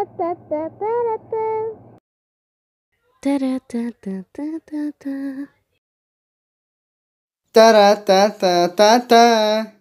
Ta-da-da-da-da-da-da.